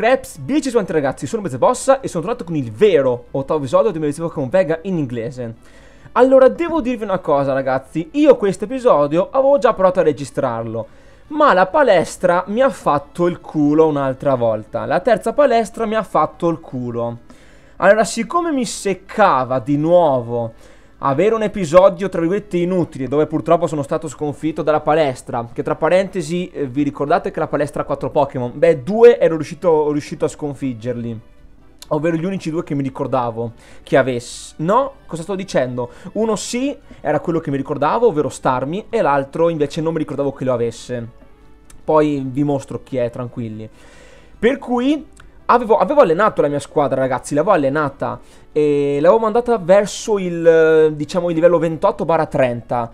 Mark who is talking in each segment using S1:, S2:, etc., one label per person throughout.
S1: Craps, Bici Suanti ragazzi, sono Mezza Bossa e sono tornato con il vero ottavo episodio di mio Pokémon Vega in inglese. Allora, devo dirvi una cosa ragazzi, io questo episodio avevo già provato a registrarlo, ma la palestra mi ha fatto il culo un'altra volta, la terza palestra mi ha fatto il culo. Allora, siccome mi seccava di nuovo avere un episodio tra virgolette inutile dove purtroppo sono stato sconfitto dalla palestra che tra parentesi eh, vi ricordate che la palestra ha 4 Pokémon? Beh due ero riuscito, riuscito, a sconfiggerli ovvero gli unici due che mi ricordavo che avessi no? cosa sto dicendo? uno sì era quello che mi ricordavo ovvero Starmi e l'altro invece non mi ricordavo che lo avesse poi vi mostro chi è tranquilli per cui avevo, avevo, allenato la mia squadra, ragazzi, l'avevo allenata e l'avevo mandata verso il, diciamo, il livello 28-30.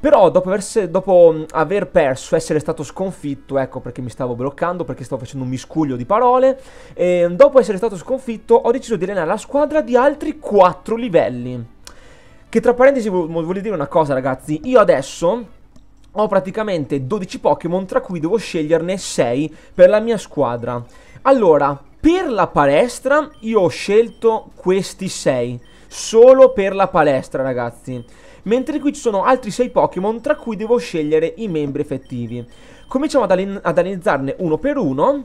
S1: Però dopo, aver, dopo mm, aver perso, essere stato sconfitto, ecco perché mi stavo bloccando, perché stavo facendo un miscuglio di parole, e ehm, dopo essere stato sconfitto ho deciso di allenare la squadra di altri 4 livelli. Che tra parentesi voglio dire una cosa ragazzi, io adesso ho praticamente 12 Pokémon tra cui devo sceglierne 6 per la mia squadra. Allora, per la palestra io ho scelto questi 6, solo per la palestra ragazzi. Mentre qui ci sono altri 6 Pokémon tra cui devo scegliere i membri effettivi. Cominciamo ad, ad analizzarne uno per uno,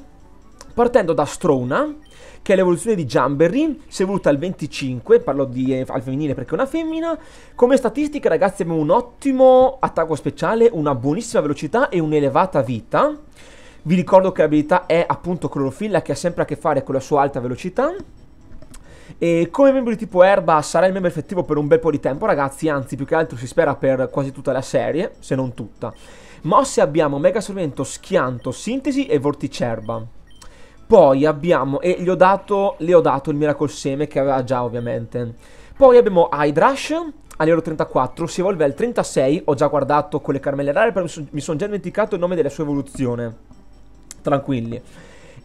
S1: partendo da Strona, che è l'evoluzione di Jamberry, si è evoluta al 25, parlo di, eh, al femminile perché è una femmina. Come statistica ragazzi abbiamo un ottimo attacco speciale, una buonissima velocità e un'elevata vita. Vi ricordo che l'abilità è appunto clorofilla che ha sempre a che fare con la sua alta velocità. E come membro di tipo erba sarà il membro effettivo per un bel po' di tempo, ragazzi, anzi più che altro si spera per quasi tutta la serie, se non tutta. Mosse abbiamo Mega Sorvento, Schianto, Sintesi e Vorticerba. Poi abbiamo, e gli ho dato, le ho dato il Miracle Seme che aveva già ovviamente. Poi abbiamo Hydrash, a livello 34, si evolve al 36, ho già guardato con le carmelle rare, però mi sono già dimenticato il nome della sua evoluzione tranquilli.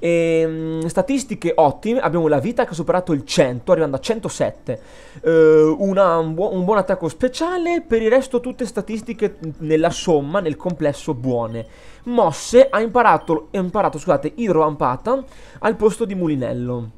S1: E, ehm, statistiche ottime, abbiamo la vita che ha superato il 100, arrivando a 107. Eh, una, un, buo, un, buon attacco speciale, per il resto tutte statistiche nella somma, nel complesso buone. Mosse ha imparato, ha imparato scusate, idrovampata al posto di mulinello.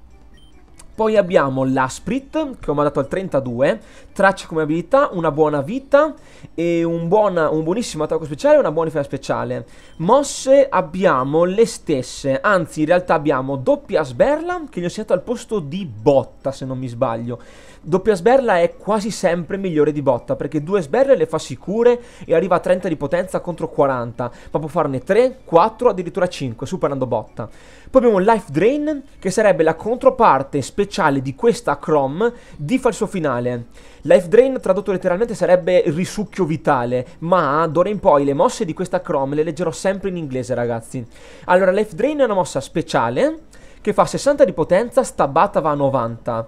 S1: Poi abbiamo la Sprit, che ho mandato al 32, traccia come abilità, una buona vita e un, buona, un buonissimo attacco speciale e una buona difesa speciale. Mosse abbiamo le stesse, anzi in realtà abbiamo doppia sberla, che gli ho segnato al posto di botta se non mi sbaglio. Doppia sberla è quasi sempre migliore di botta perché due sberle le fa sicure e arriva a 30 di potenza contro 40, ma può farne 3, 4, addirittura 5, superando botta. Poi abbiamo Life Drain, che sarebbe la controparte speciale di questa Chrome di falso finale. Life Drain tradotto letteralmente sarebbe risucchio vitale, ma d'ora in poi le mosse di questa Chrome le leggerò sempre in inglese, ragazzi. Allora, Life Drain è una mossa speciale che fa 60 di potenza, stabbata va a 90.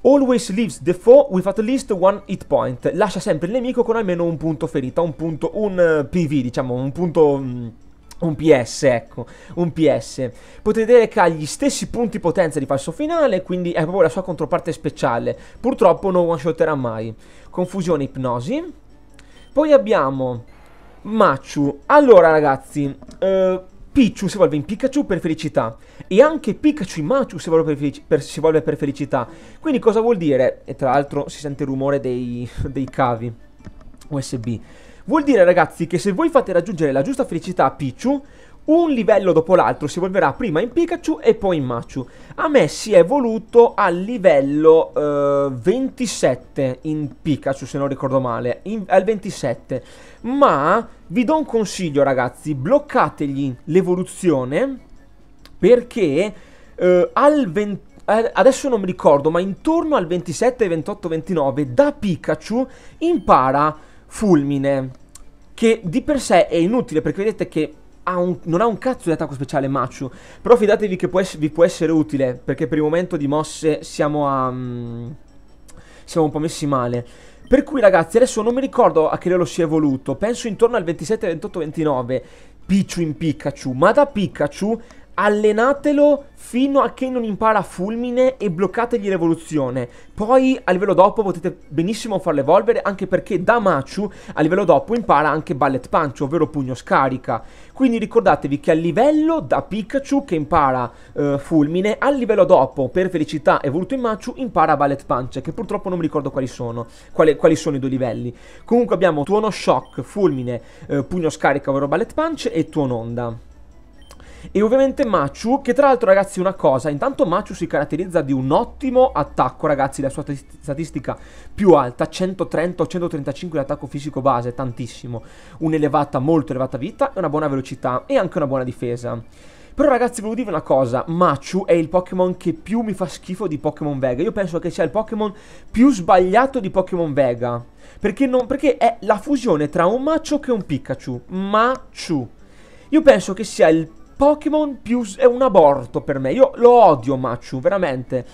S1: Always leaves the foe with at least one hit point. Lascia sempre il nemico con almeno un punto ferita, un punto, un uh, eh, PV, diciamo, un punto... Um, un PS, ecco, un PS. Potete vedere che ha gli stessi punti potenza di falso finale, quindi è proprio la sua controparte speciale. Purtroppo non one-shotterà mai. Confusione, ipnosi. Poi abbiamo Machu. Allora, ragazzi, eh, Pichu si evolve in Pikachu per felicità e anche Pikachu in Machu si evolve per, per, si evolve per felicità. Quindi cosa vuol dire? E tra l'altro si sente il rumore dei, dei cavi USB. Vuol dire ragazzi che se voi fate raggiungere la giusta felicità a Pichu, un livello dopo l'altro si evolverà prima in Pikachu e poi in Machu. A me si è evoluto al livello eh, 27 in Pikachu, se non ricordo male, in, al 27. Ma vi do un consiglio ragazzi, bloccategli l'evoluzione perché eh, al 20, eh, adesso non mi ricordo, ma intorno al 27, 28, 29 da Pikachu impara Fulmine che di per sé è inutile perché vedete che ha un, non ha un cazzo di attacco speciale Machu. Però fidatevi che può vi può essere utile, perché per il momento di mosse siamo a... Um, siamo un po' messi male. Per cui ragazzi, adesso non mi ricordo a che livello si è evoluto, penso intorno al 27, 28, 29, Pichu in Pikachu, ma da Pikachu allenatelo fino a che non impara fulmine e bloccategli l'evoluzione. Poi a livello dopo potete benissimo farlo evolvere anche perché da Machu a livello dopo impara anche Ballet Punch, ovvero pugno scarica. Quindi ricordatevi che a livello da Pikachu che impara eh, fulmine, a livello dopo per felicità evoluto in Machu impara Ballet Punch, che purtroppo non mi ricordo quali sono, quali, quali sono i due livelli. Comunque abbiamo tuono shock, fulmine, eh, pugno scarica, ovvero Ballet Punch e tuono onda. E ovviamente Machu, che tra l'altro ragazzi una cosa, intanto Machu si caratterizza di un ottimo attacco ragazzi, la sua statistica più alta, 130 o 135 di attacco fisico base, tantissimo, un'elevata, molto elevata vita e una buona velocità e anche una buona difesa. Però ragazzi volevo dirvi una cosa, Machu è il Pokémon che più mi fa schifo di Pokémon Vega, io penso che sia il Pokémon più sbagliato di Pokémon Vega, perché, non, perché è la fusione tra un Machu e un Pikachu, Machu. Io penso che sia il Pokémon più è un aborto per me. Io lo odio Machu, veramente.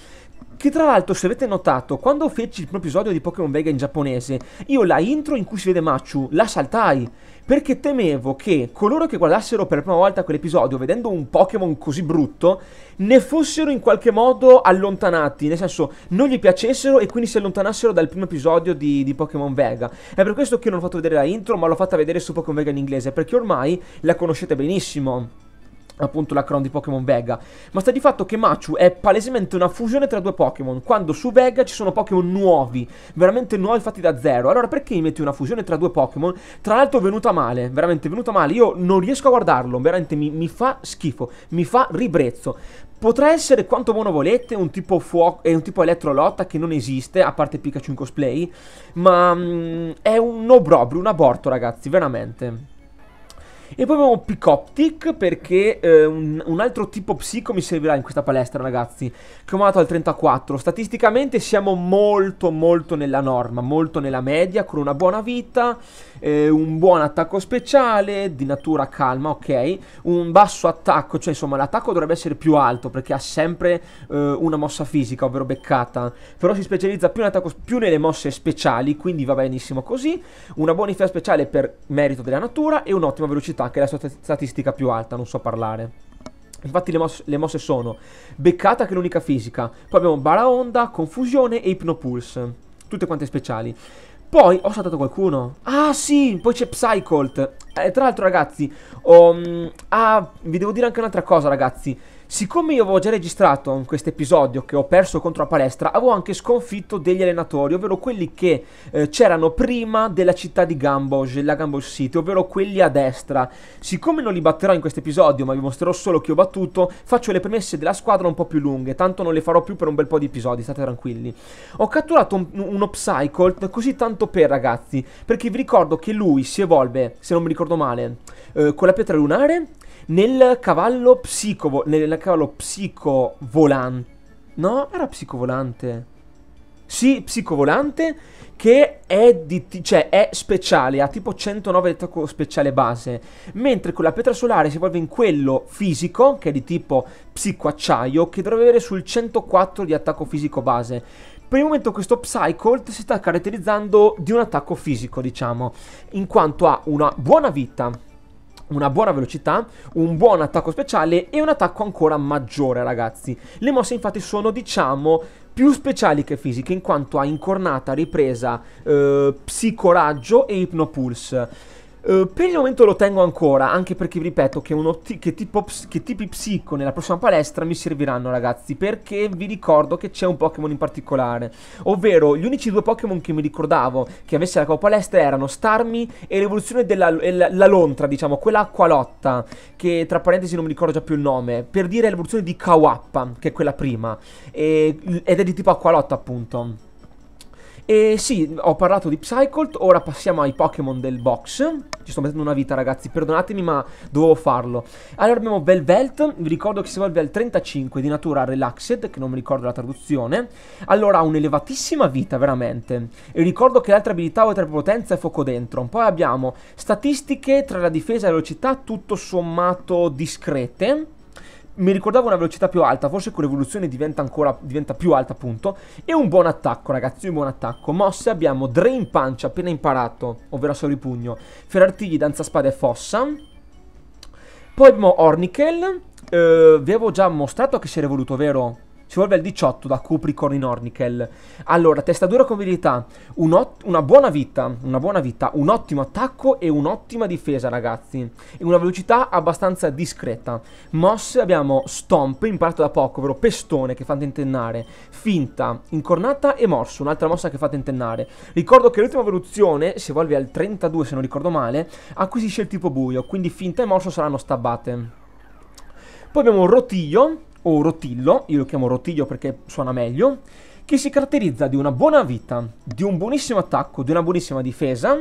S1: Che tra l'altro, se avete notato, quando feci il primo episodio di Pokémon Vega in giapponese, io la intro in cui si vede Machu la saltai. Perché temevo che coloro che guardassero per la prima volta quell'episodio, vedendo un Pokémon così brutto, ne fossero in qualche modo allontanati. Nel senso, non gli piacessero e quindi si allontanassero dal primo episodio di, di Pokémon Vega. È per questo che non ho fatto vedere la intro, ma l'ho fatta vedere su Pokémon Vega in inglese, perché ormai la conoscete benissimo appunto la cron di Pokémon Vega. Ma sta di fatto che Machu è palesemente una fusione tra due Pokémon, quando su Vega ci sono Pokémon nuovi, veramente nuovi fatti da zero. Allora perché metti una fusione tra due Pokémon? Tra l'altro è venuta male, veramente è venuta male. Io non riesco a guardarlo, veramente mi, mi fa schifo, mi fa ribrezzo. Potrà essere quanto buono volete, un tipo fuoco e un tipo elettrolotta che non esiste, a parte Pikachu in cosplay, ma mm, è un obrobrio, un aborto ragazzi, veramente. E poi abbiamo pick optic perché eh, un, un, altro tipo psico mi servirà in questa palestra ragazzi Che ho mandato al 34 Statisticamente siamo molto molto nella norma, molto nella media Con una buona vita, eh, un buon attacco speciale di natura calma ok Un basso attacco, cioè insomma l'attacco dovrebbe essere più alto perché ha sempre eh, una mossa fisica ovvero beccata Però si specializza più, attacco, più nelle mosse speciali quindi va benissimo così Una buona difesa speciale per merito della natura e un'ottima velocità città che è la sua statistica più alta, non so parlare. Infatti le, mos le, mosse sono Beccata che è l'unica fisica, poi abbiamo Baraonda, Confusione e Ipnopulse, tutte quante speciali. Poi ho saltato qualcuno. Ah sì, poi c'è Psycholt. Eh, tra l'altro ragazzi, oh, ah, vi devo dire anche un'altra cosa ragazzi. Siccome io avevo già registrato in questo episodio che ho perso contro la palestra, avevo anche sconfitto degli allenatori, ovvero quelli che eh, c'erano prima della città di Gamboge, la Gamboge City, ovvero quelli a destra. Siccome non li batterò in questo episodio, ma vi mostrerò solo chi ho battuto, faccio le premesse della squadra un po' più lunghe, tanto non le farò più per un bel po' di episodi, state tranquilli. Ho catturato un, uno Psycholt così tanto per ragazzi, perché vi ricordo che lui si evolve, se non mi ricordo male, eh, con la pietra lunare nel cavallo psico... Nel cavallo psico volante... No, era psicovolante. Sì, psicovolante che è, di, cioè, è speciale, ha tipo 109 di attacco speciale base, mentre con la pietra solare si evolve in quello fisico, che è di tipo psicoacciaio, che dovrebbe avere sul 104 di attacco fisico base. Per il momento questo Psycholt si sta caratterizzando di un attacco fisico, diciamo, in quanto ha una buona vita, una buona velocità, un buon attacco speciale e un attacco ancora maggiore ragazzi. Le mosse infatti sono diciamo più speciali che fisiche in quanto ha incornata, ripresa, eh, psicoraggio e ipnopulse. Eh, per il momento lo tengo ancora, anche perché vi ripeto che, che, tipo, che tipi psico nella prossima palestra mi serviranno ragazzi, perché vi ricordo che c'è un Pokémon in particolare, ovvero gli unici due Pokémon che mi ricordavo che avesse la copalestra erano Starmi e l'evoluzione della la, la lontra, diciamo, quella acqualotta, che tra parentesi non mi ricordo già più il nome, per dire l'evoluzione di Kawappa, che è quella prima, e, ed è di tipo acqualotta appunto. E sì, ho parlato di Psycholt, ora passiamo ai Pokémon del box. Ci sto mettendo una vita ragazzi, perdonatemi ma dovevo farlo. Allora abbiamo Velvelt, vi ricordo che si evolve al 35 di natura Relaxed, che non mi ricordo la traduzione. Allora ha un'elevatissima vita veramente. E ricordo che l'altra abilità oltre a potenza è fuoco dentro. Poi abbiamo statistiche tra la difesa e la velocità tutto sommato discrete mi ricordavo una velocità più alta, forse con l'evoluzione diventa ancora diventa più alta appunto. E un buon attacco ragazzi, un buon attacco. Mosse abbiamo Drain Punch appena imparato, ovvero a pugno. Ferartigli, Danza Spada e Fossa. Poi abbiamo Ornikel, eh, vi avevo già mostrato che si era evoluto, vero? si vuole al 18 da copri in Ornichel. Allora, testa dura con virilità, un ot- una buona vita, una buona vita, un ottimo attacco e un'ottima difesa, ragazzi. E una velocità abbastanza discreta. Mosse abbiamo Stomp, imparato da poco, ovvero Pestone che fa tentennare, Finta, Incornata e Morso, un'altra mossa che fa tentennare. Ricordo che l'ultima evoluzione, si evolve al 32 se non ricordo male, acquisisce il tipo buio, quindi Finta e Morso saranno stabbate. Poi abbiamo Rotillo, o rotillo, io lo chiamo rotiglio perché suona meglio, che si caratterizza di una buona vita, di un buonissimo attacco, di una buonissima difesa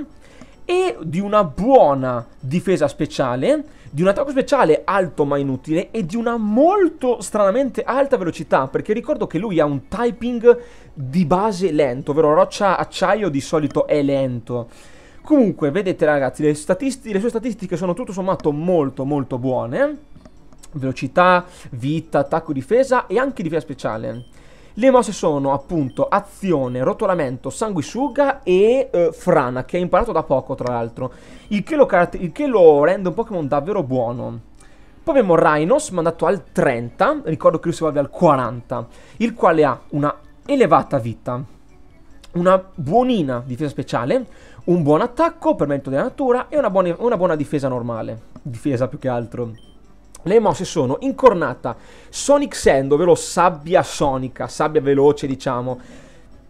S1: e di una buona difesa speciale, di un attacco speciale alto ma inutile e di una molto stranamente alta velocità, perché ricordo che lui ha un typing di base lento, ovvero roccia acciaio di solito è lento. Comunque, vedete ragazzi, le, le sue statistiche sono tutto sommato molto molto buone velocità, vita, attacco, difesa e anche difesa speciale. Le mosse sono appunto azione, rotolamento, sanguisuga e eh, frana, che hai imparato da poco tra l'altro, il, il, che lo rende un Pokémon davvero buono. Poi abbiamo Rhinos, mandato al 30, ricordo che lui si evolve al 40, il quale ha una elevata vita, una buonina difesa speciale, un buon attacco per merito della natura e una buona, una buona difesa normale, difesa più che altro. Le mosse sono Incornata, Sonic Sand, ovvero sabbia sonica, sabbia veloce diciamo,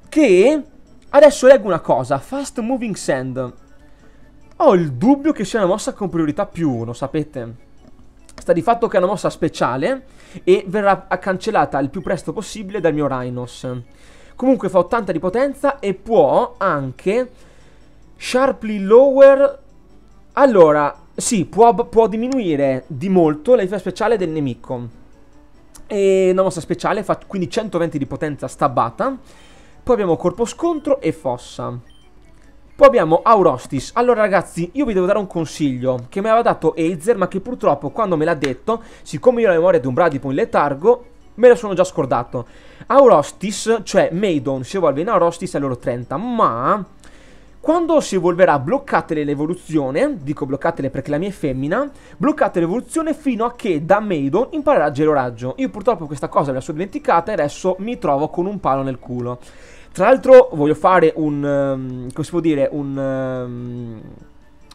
S1: che adesso leggo una cosa, Fast Moving Sand. Ho il dubbio che sia una mossa con priorità più 1, sapete? Sta di fatto che è una mossa speciale e verrà cancellata il più presto possibile dal mio Rhinos. Comunque fa 80 di potenza e può anche Sharply Lower... Allora, sì, può, può diminuire di molto la vita speciale del nemico. E una mossa speciale, fa quindi 120 di potenza stabbata. Poi abbiamo corpo scontro e fossa. Poi abbiamo Aurostis. Allora ragazzi, io vi devo dare un consiglio che mi aveva dato Azer, ma che purtroppo quando me l'ha detto, siccome io ho la memoria di un bradipo in letargo, me lo sono già scordato. Aurostis, cioè Maidon, si evolve in Aurostis al loro 30, ma quando si evolverà bloccatele l'evoluzione, dico bloccatele perché la mia è femmina, bloccate l'evoluzione fino a che da Maidon imparerà gelo raggio. Io purtroppo questa cosa me la sono dimenticata e adesso mi trovo con un palo nel culo. Tra l'altro voglio fare un, um, come si può dire, un... Um,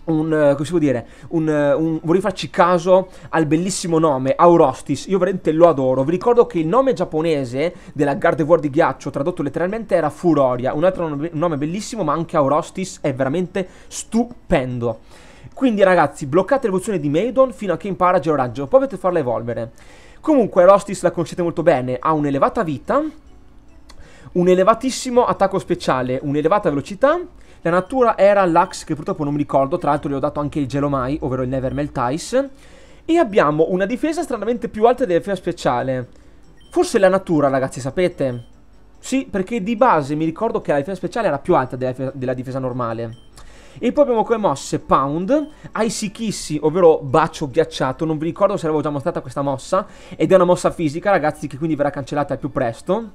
S1: un, eh, come si può dire, un, eh, un, vorrei farci caso al bellissimo nome, Aurostis, io veramente lo adoro, vi ricordo che il nome giapponese della Gardevoir di ghiaccio, tradotto letteralmente, era Furoria, un altro nome, bellissimo, ma anche Aurostis è veramente stupendo. Quindi ragazzi, bloccate l'evoluzione di Maidon fino a che impara Gelo poi potete farla evolvere. Comunque Aurostis la conoscete molto bene, ha un'elevata vita, un elevatissimo attacco speciale, un'elevata velocità la natura era l'axe che purtroppo non mi ricordo, tra l'altro gli ho dato anche il Gelomai, ovvero il Nevermelt Ice. E abbiamo una difesa stranamente più alta della difesa speciale. Forse la natura, ragazzi, sapete? Sì, perché di base mi ricordo che la difesa speciale era più alta della difesa, della difesa normale. E poi abbiamo come mosse Pound, Icy Kissy, ovvero Bacio Ghiacciato, non vi ricordo se l'avevo già mostrata questa mossa, ed è una mossa fisica ragazzi che quindi verrà cancellata al più presto.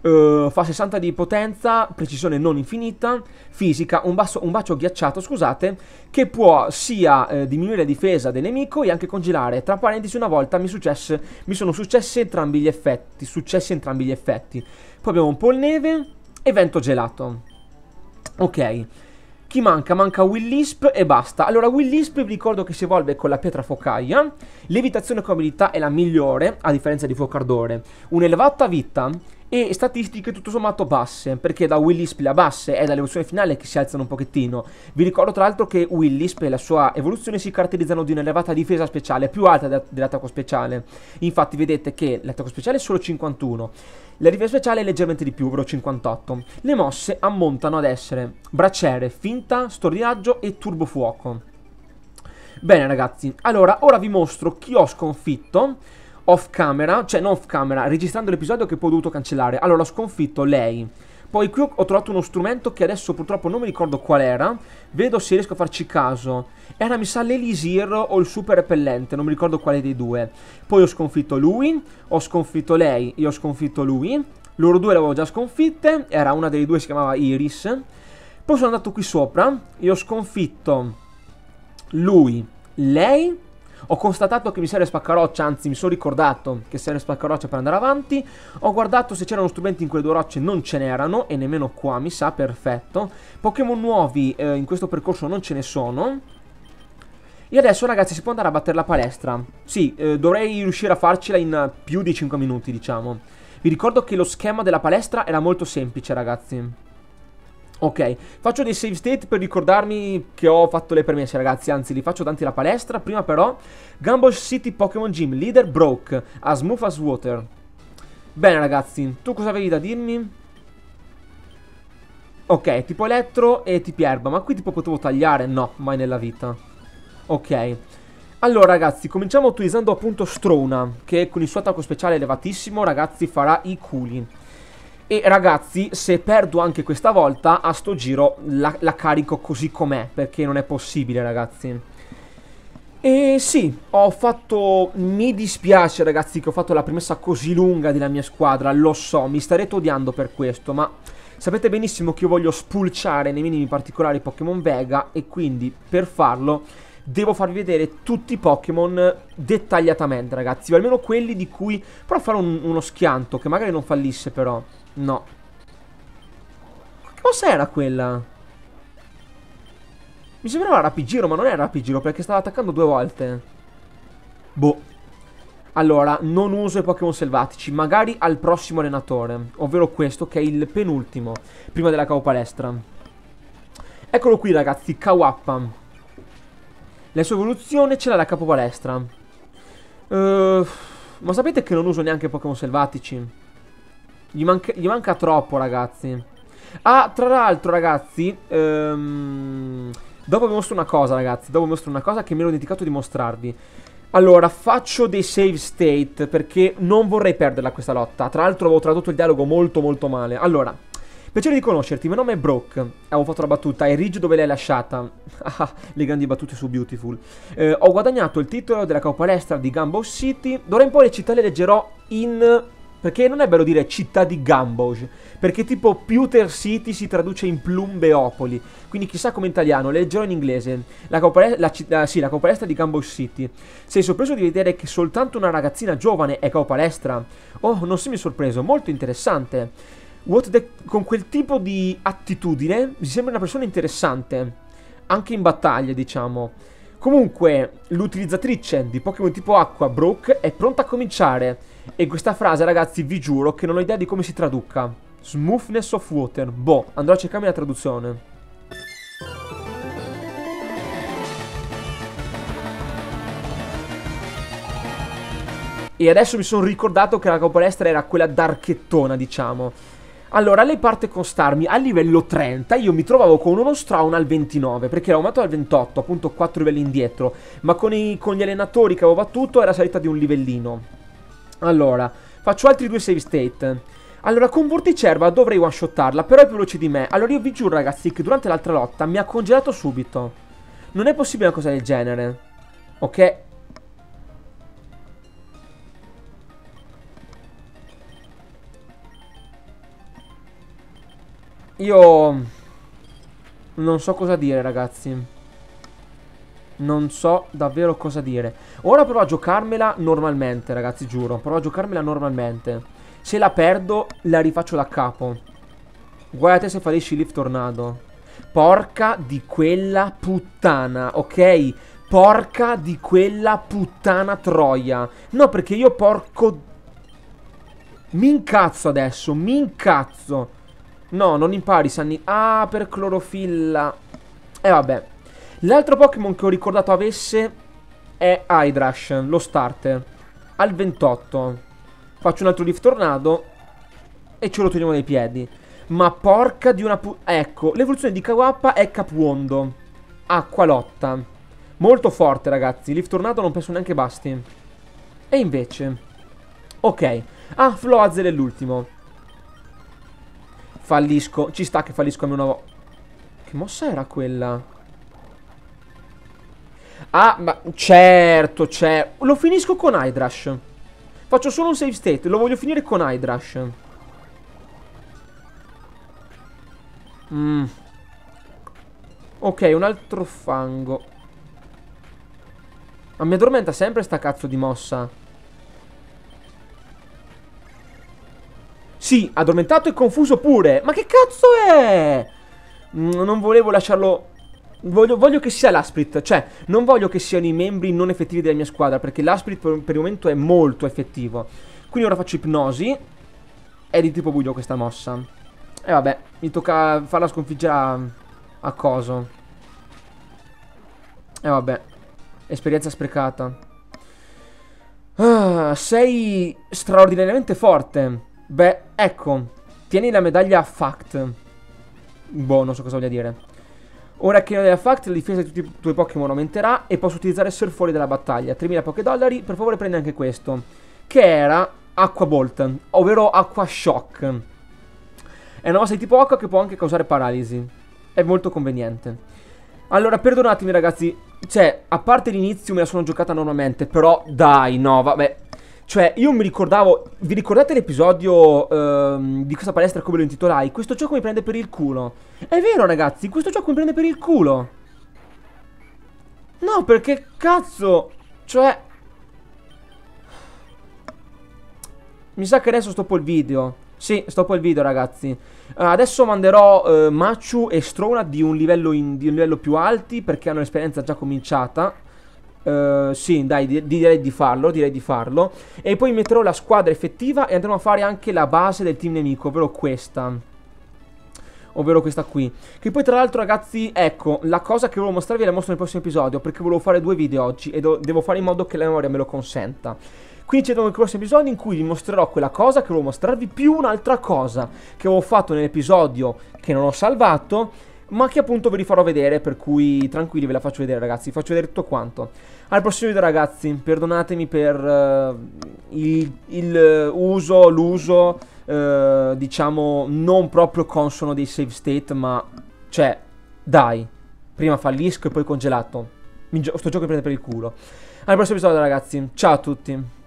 S1: Uh, fa 60 di potenza, precisione non infinita, fisica, un, basso, un bacio ghiacciato, scusate, che può sia eh, diminuire la difesa del nemico e anche congelare. Tra parentesi, una volta mi, successe, mi sono successi entrambi gli effetti. Successi entrambi gli effetti. Poi abbiamo un po' il neve e vento gelato. Ok. Chi manca? Manca Willisp e basta. Allora, Willisp vi ricordo che si evolve con la pietra focaia. Levitazione con abilità è la migliore, a differenza di Focardore. Un'elevata vita e statistiche tutto sommato basse, perché da Willisp la basse è dall'evoluzione finale che si alzano un pochettino. Vi ricordo tra l'altro che Willisp e la sua evoluzione si caratterizzano di un'elevata difesa speciale, più alta de dell'attacco speciale. Infatti vedete che l'attacco speciale è solo 51, la difesa speciale è leggermente di più, ovvero 58. Le mosse ammontano ad essere bracere, finta, stordiaggio e turbofuoco. Bene ragazzi, allora ora vi mostro chi ho sconfitto off camera, cioè non off camera, registrando l'episodio che poi ho dovuto cancellare. Allora ho sconfitto lei. Poi qui ho trovato uno strumento che adesso purtroppo non mi ricordo qual era. Vedo se riesco a farci caso. Era mi sa l'Elisir o il super repellente, non mi ricordo quale dei due. Poi ho sconfitto lui, ho sconfitto lei, e ho sconfitto lui. Loro due le avevo già sconfitte, era una delle due si chiamava Iris. Poi sono andato qui sopra, e ho sconfitto lui, lei ho constatato che mi serve spaccaroccia, anzi mi sono ricordato che serve spaccaroccia per andare avanti. Ho guardato se c'erano strumenti in quelle due rocce, non ce n'erano e nemmeno qua mi sa, perfetto. Pokémon nuovi eh, in questo percorso non ce ne sono. E adesso ragazzi si può andare a battere la palestra. Sì, eh, dovrei riuscire a farcela in più di 5 minuti diciamo. Vi ricordo che lo schema della palestra era molto semplice ragazzi. Ok, faccio dei save state per ricordarmi che ho fatto le premesse ragazzi, anzi li faccio davanti alla palestra, prima però Gumball City Pokémon Gym, leader broke, as smooth as water Bene ragazzi, tu cosa avevi da dirmi? Ok, tipo elettro e tipo erba, ma qui tipo potevo tagliare? No, mai nella vita Ok allora ragazzi, cominciamo utilizzando appunto Strona, che con il suo attacco speciale elevatissimo ragazzi farà i culi. E ragazzi, se perdo anche questa volta, a sto giro la, la carico così com'è, perché non è possibile ragazzi. E sì, ho fatto... mi dispiace ragazzi che ho fatto la premessa così lunga della mia squadra, lo so, mi starete odiando per questo, ma... Sapete benissimo che io voglio spulciare nei minimi particolari Pokémon Vega e quindi per farlo devo farvi vedere tutti i Pokémon dettagliatamente ragazzi, o almeno quelli di cui... però farò un, uno schianto che magari non fallisse però. No. Che cos'era quella? Mi sembrava rapigiro, ma non è rapigiro perché stava attaccando due volte. Boh. Allora, non uso i Pokémon selvatici, magari al prossimo allenatore, ovvero questo che è il penultimo, prima della KO palestra. Eccolo qui ragazzi, Kawappa. La sua evoluzione ce l'ha la capo palestra. Uh, ma sapete che non uso neanche Pokémon selvatici? Gli, manca, gli manca troppo, ragazzi. Ah, tra l'altro, ragazzi, ehm, dopo vi mostro una cosa, ragazzi. Dopo vi mostro una cosa che mi ero dimenticato di mostrarvi. Allora, faccio dei save state perché non vorrei perderla questa lotta. Tra l'altro avevo tradotto il dialogo molto molto male. Allora, piacere di conoscerti, il mio nome è Brooke. Avevo fatto la battuta, è Ridge dove l'hai lasciata. Ah, le grandi battute su Beautiful. Eh, ho guadagnato il titolo della palestra di Gumbo City. D'ora in poi le città le leggerò in perché non è bello dire città di Gamboge, perché tipo Pewter City si traduce in Plumbeopoli, quindi chissà come in italiano, leggerò in inglese. La, copre- la, sì, la coopalestra di Gamboge City. Sei sorpreso di vedere che soltanto una ragazzina giovane è coopalestra? Oh, non semi sorpreso, molto interessante. The- con quel tipo di attitudine mi sembra una persona interessante, anche in battaglia diciamo. Comunque, l'utilizzatrice di Pokémon tipo acqua, Brooke, è pronta a cominciare e questa frase, ragazzi, vi giuro che non ho idea di come si traduca. Smoothness of water. Boh, andrò a cercarmi la traduzione. E adesso mi sono ricordato che la caponestra era quella d'archettona, diciamo. Allora, lei parte con Starmi a livello 30, io mi trovavo con uno Straun al 29, perché ero andato al 28, appunto 4 livelli indietro, ma con, i, con gli allenatori che avevo battuto era salita di un livellino. Allora, faccio altri due save state. Allora, con Vorticerva dovrei one-shottarla, però è più veloce di me. Allora io vi giuro, ragazzi, che durante l'altra lotta mi ha congelato subito. Non è possibile una cosa del genere. Ok? Io... Non so cosa dire, ragazzi non so davvero cosa dire. Ora provo a giocarmela normalmente, ragazzi, giuro. Provo a giocarmela normalmente. Se la perdo, la rifaccio da capo. Guardate se fallisci Leaf Tornado. Porca di quella puttana, ok? Porca di quella puttana troia. No, perché io porco... Mi incazzo adesso, mi incazzo. No, non impari, Sanni. Ah, per clorofilla. E eh, vabbè. L'altro Pokémon che ho ricordato avesse è Hydrash, lo starter, al 28. Faccio un altro Lift Tornado e ce lo teniamo nei piedi. Ma porca di una pu... Ecco, l'evoluzione di Kawappa è Capuondo. Acqua lotta. Molto forte, ragazzi. Lift Tornado non penso neanche basti. E invece... Ok. Ah, Floazel è l'ultimo. Fallisco. Ci sta che fallisco a me una volta. Che mossa era quella? Ah, ma certo, c'è. Lo finisco con Hydrash. Faccio solo un save state, lo voglio finire con Hydrash. Mm. Ok, un altro fango. Ma mi addormenta sempre sta cazzo di mossa. Sì, addormentato e confuso pure. Ma che cazzo è? Mm, non volevo lasciarlo Voglio, voglio, che sia l'Asprit, cioè non voglio che siano i membri non effettivi della mia squadra, perché l'Asprit per, per, il momento è molto effettivo. Quindi ora faccio ipnosi. È di tipo buio questa mossa. E vabbè, mi tocca farla sconfiggere a, a coso. E vabbè, esperienza sprecata. Ah, sei straordinariamente forte. Beh, ecco, tieni la medaglia Fact. Boh, non so cosa voglia dire. Ora che non è la fact, la difesa di tutti i tuoi Pokémon aumenterà e posso utilizzare Surf fuori dalla battaglia. 3.000 Poké dollari, per favore prendi anche questo. Che era Aqua Bolt, ovvero Aqua Shock. È una mossa di tipo acqua che può anche causare paralisi. È molto conveniente. Allora, perdonatemi ragazzi, cioè, a parte l'inizio me la sono giocata normalmente, però dai, no, vabbè, cioè, io mi ricordavo. Vi ricordate l'episodio ehm, di questa palestra come lo intitolai? Questo gioco mi prende per il culo. È vero, ragazzi, questo gioco mi prende per il culo. No, perché cazzo? Cioè. Mi sa che adesso stoppo il video. Sì, stoppo il video, ragazzi. Uh, adesso manderò uh, Machu e Strona di un, in, di un livello più alti perché hanno un'esperienza già cominciata. Uh, sì, dai, direi di farlo, direi di farlo. E poi metterò la squadra effettiva e andremo a fare anche la base del team nemico, ovvero questa. Ovvero questa qui. Che poi tra l'altro ragazzi, ecco, la cosa che volevo mostrarvi la mostro nel prossimo episodio, perché volevo fare due video oggi e devo fare in modo che la memoria me lo consenta. Quindi ci vediamo nel prossimo episodio in cui vi mostrerò quella cosa che volevo mostrarvi più un'altra cosa che avevo fatto nell'episodio che non ho salvato ma che appunto ve li farò vedere, per cui tranquilli ve la faccio vedere ragazzi, vi faccio vedere tutto quanto. Al prossimo video ragazzi, perdonatemi per uh, il, il eh, uso, l'uso, uh, diciamo, non proprio consono dei save state, ma cioè, dai, prima fallisco e poi congelato. Mi gio sto gioco mi prende per il culo. Al prossimo episodio ragazzi, ciao a tutti.